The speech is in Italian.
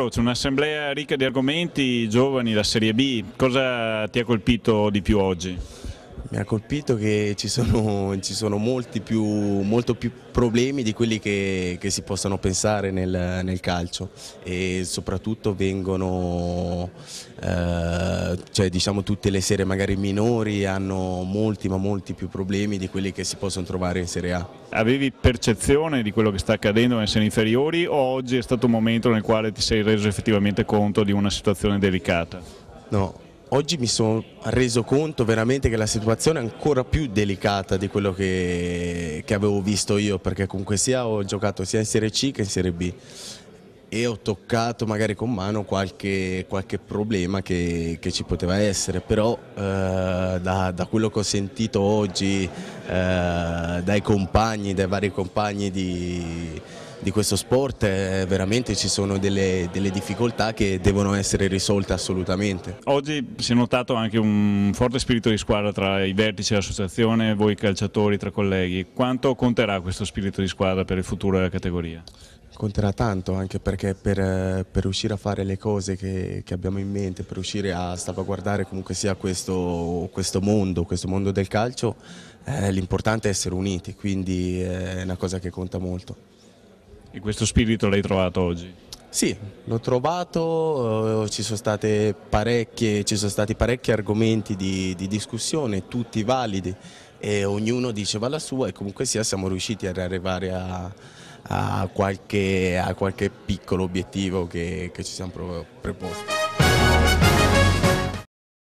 incrocio, un'assemblea ricca di argomenti, giovani, la Serie B, cosa ti ha colpito di più oggi? Mi ha colpito che ci sono, ci sono più, molto più problemi di quelli che, che si possano pensare nel, nel calcio e soprattutto vengono cioè diciamo tutte le serie magari minori hanno molti ma molti più problemi di quelli che si possono trovare in Serie A. Avevi percezione di quello che sta accadendo nelle serie inferiori o oggi è stato un momento nel quale ti sei reso effettivamente conto di una situazione delicata? No, oggi mi sono reso conto veramente che la situazione è ancora più delicata di quello che, che avevo visto io perché comunque sia ho giocato sia in Serie C che in Serie B e ho toccato magari con mano qualche, qualche problema che, che, ci poteva essere, però eh, da, da, quello che ho sentito oggi eh, dai compagni, dai vari compagni di, di questo sport eh, veramente ci sono delle, delle, difficoltà che devono essere risolte assolutamente. Oggi si è notato anche un forte spirito di squadra tra i vertici dell'associazione, voi calciatori, tra colleghi. Quanto conterà questo spirito di squadra per il futuro della categoria? conterà tanto anche perché per, eh, per, riuscire a fare le cose che, che, abbiamo in mente, per riuscire a salvaguardare comunque sia questo, questo mondo, questo mondo del calcio, eh, l'importante è essere uniti, quindi eh, è una cosa che conta molto. E questo spirito l'hai trovato oggi? Sì, l'ho trovato, eh, ci sono, ci sono, stati parecchi argomenti di, di discussione, tutti validi e ognuno diceva la sua e comunque sia siamo riusciti ad arrivare a a qualche, a qualche piccolo obiettivo che, che ci siamo proprio preposti.